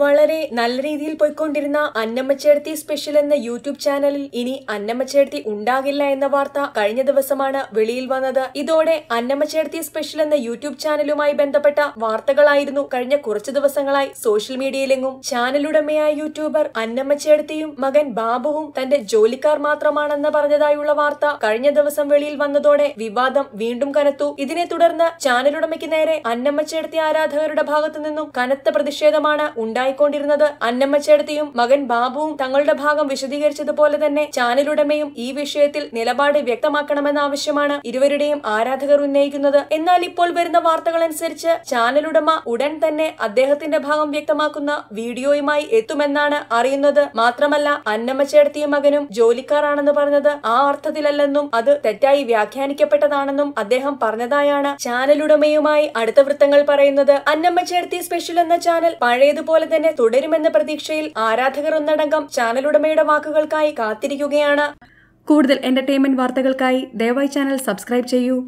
വളരെ നല്ല രീതിയിൽ പോയിക്കൊണ്ടിരുന്ന അന്നമ്മച്ചേർത്തി സ്പെഷ്യൽ എന്ന യൂട്യൂബ് ചാനലിൽ ഇനി അന്നമ്മച്ചേർത്തി ഉണ്ടാകില്ല എന്ന വാർത്ത കഴിഞ്ഞ ദിവസമാണ് വെളിയിൽ വന്നത് ഇതോടെ അന്നമ്മച്ചേർത്തി സ്പെഷ്യൽ എന്ന യൂട്യൂബ് ചാനലുമായി ബന്ധപ്പെട്ട വാർത്തകളായിരുന്നു കഴിഞ്ഞ കുറച്ചു ദിവസങ്ങളായി സോഷ്യൽ മീഡിയയിലെങ്ങും ചാനലുടമയായ യൂട്യൂബർ അന്നമ്മച്ചേർത്തിയും മകൻ ബാബുവും തന്റെ ജോലിക്കാർ മാത്രമാണെന്ന് പറഞ്ഞതായുള്ള വാർത്ത കഴിഞ്ഞ ദിവസം വെളിയിൽ വന്നതോടെ വിവാദം വീണ്ടും കനത്തു ഇതിനെ തുടർന്ന് ചാനലുടമയ്ക്ക് നേരെ അന്നമ്മച്ചേർത്തി ആരാധകരുടെ ഭാഗത്തു നിന്നും കനത്ത പ്രതിഷേധമാണ് ഉണ്ടായത് ഉണ്ടായിക്കൊണ്ടിരുന്നത് അന്നമ്മച്ചേടത്തിയും മകൻ ബാബുവും തങ്ങളുടെ ഭാഗം വിശദീകരിച്ചതുപോലെ തന്നെ ചാനലുടമയും ഈ വിഷയത്തിൽ നിലപാട് വ്യക്തമാക്കണമെന്ന ആവശ്യമാണ് ഇരുവരുടെയും ആരാധകർ ഉന്നയിക്കുന്നത് എന്നാൽ ഇപ്പോൾ വരുന്ന വാർത്തകൾ അനുസരിച്ച് ചാനലുടമ ഉടൻ തന്നെ അദ്ദേഹത്തിന്റെ ഭാഗം വ്യക്തമാക്കുന്ന വീഡിയോയുമായി എത്തുമെന്നാണ് അറിയുന്നത് മാത്രമല്ല അന്നമ്മ ചേർത്തിയ മകനും ജോലിക്കാരാണെന്ന് പറഞ്ഞത് ആ അർത്ഥത്തിലല്ലെന്നും അത് തെറ്റായി വ്യാഖ്യാനിക്കപ്പെട്ടതാണെന്നും അദ്ദേഹം പറഞ്ഞതായാണ് ചാനലുടമയുമായി അടുത്ത വൃത്തങ്ങൾ പറയുന്നത് അന്നമ്മ ചേർത്തി സ്പെഷ്യൽ എന്ന ചാനൽ പഴയതുപോലെ തന്നെ തുടരുമെന്ന പ്രതീക്ഷയിൽ ആരാധകർ ഒന്നടങ്കം ചാനലുടമയുടെ വാക്കുകൾക്കായി കാത്തിരിക്കുകയാണ് കൂടുതൽ എന്റർടൈൻമെന്റ് വാർത്തകൾക്കായി ദയവായി ചാനൽ സബ്സ്ക്രൈബ് ചെയ്യൂ